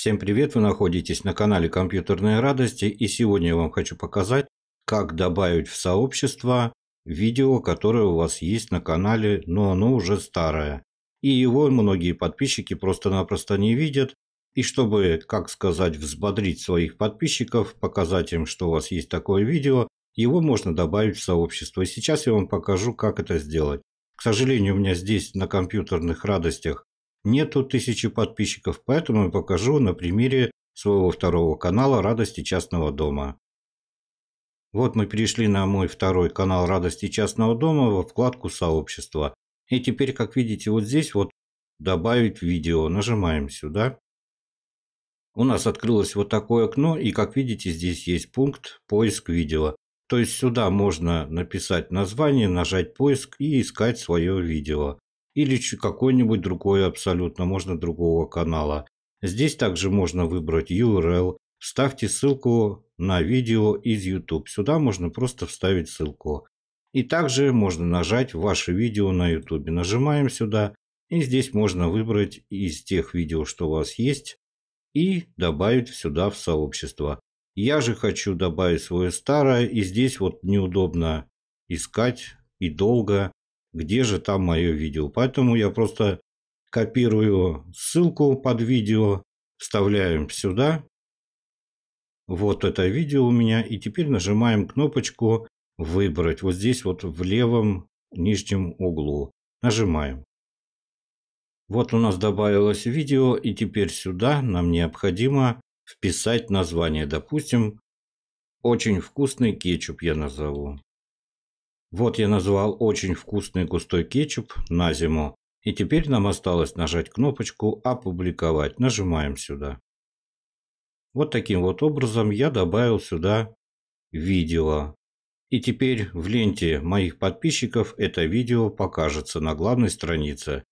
Всем привет, вы находитесь на канале Компьютерные радости и сегодня я вам хочу показать, как добавить в сообщество видео, которое у вас есть на канале, но оно уже старое. И его многие подписчики просто-напросто не видят. И чтобы, как сказать, взбодрить своих подписчиков, показать им, что у вас есть такое видео, его можно добавить в сообщество. И сейчас я вам покажу, как это сделать. К сожалению, у меня здесь на компьютерных радостях нету тысячи подписчиков, поэтому я покажу на примере своего второго канала «Радости частного дома». Вот мы перешли на мой второй канал «Радости частного дома» во вкладку «Сообщество». И теперь, как видите, вот здесь вот «Добавить видео». Нажимаем сюда. У нас открылось вот такое окно, и как видите, здесь есть пункт «Поиск видео». То есть сюда можно написать название, нажать поиск и искать свое видео или какой-нибудь другой абсолютно, можно другого канала. Здесь также можно выбрать URL. Ставьте ссылку на видео из YouTube. Сюда можно просто вставить ссылку. И также можно нажать ваше видео на YouTube. Нажимаем сюда. И здесь можно выбрать из тех видео, что у вас есть, и добавить сюда в сообщество. Я же хочу добавить свое старое, и здесь вот неудобно искать и долго где же там мое видео. Поэтому я просто копирую ссылку под видео, вставляем сюда. Вот это видео у меня. И теперь нажимаем кнопочку «Выбрать». Вот здесь вот в левом нижнем углу. Нажимаем. Вот у нас добавилось видео, и теперь сюда нам необходимо вписать название. Допустим, очень вкусный кетчуп я назову. Вот я назвал очень вкусный густой кетчуп на зиму. И теперь нам осталось нажать кнопочку «Опубликовать». Нажимаем сюда. Вот таким вот образом я добавил сюда видео. И теперь в ленте моих подписчиков это видео покажется на главной странице.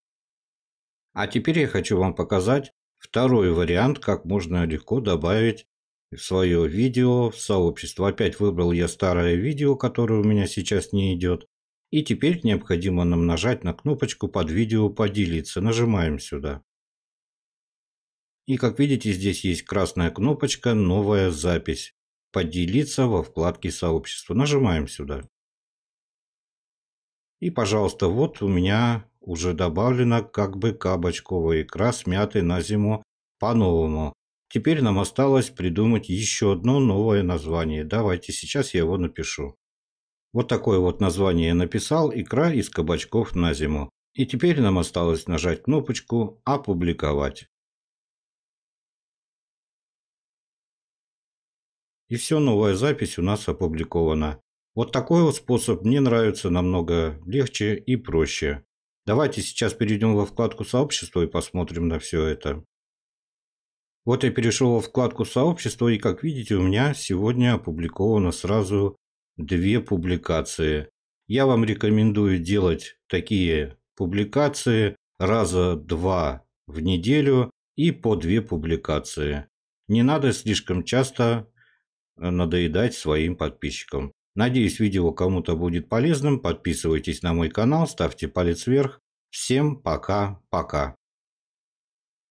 А теперь я хочу вам показать второй вариант, как можно легко добавить свое видео в сообщество. Опять выбрал я старое видео, которое у меня сейчас не идет. И теперь необходимо нам нажать на кнопочку под видео «Поделиться». Нажимаем сюда. И как видите, здесь есть красная кнопочка «Новая запись». «Поделиться» во вкладке «Сообщество». Нажимаем сюда. И, пожалуйста, вот у меня уже добавлено как бы кабачковый икра, смятый на зиму по-новому. Теперь нам осталось придумать еще одно новое название. Давайте сейчас я его напишу. Вот такое вот название я написал «Икра из кабачков на зиму». И теперь нам осталось нажать кнопочку «Опубликовать». И все, новая запись у нас опубликована. Вот такой вот способ мне нравится намного легче и проще. Давайте сейчас перейдем во вкладку «Сообщество» и посмотрим на все это. Вот я перешел во вкладку сообщества и как видите у меня сегодня опубликовано сразу две публикации. Я вам рекомендую делать такие публикации раза два в неделю и по две публикации. Не надо слишком часто э, надоедать своим подписчикам. Надеюсь, видео кому-то будет полезным. Подписывайтесь на мой канал, ставьте палец вверх. Всем пока-пока.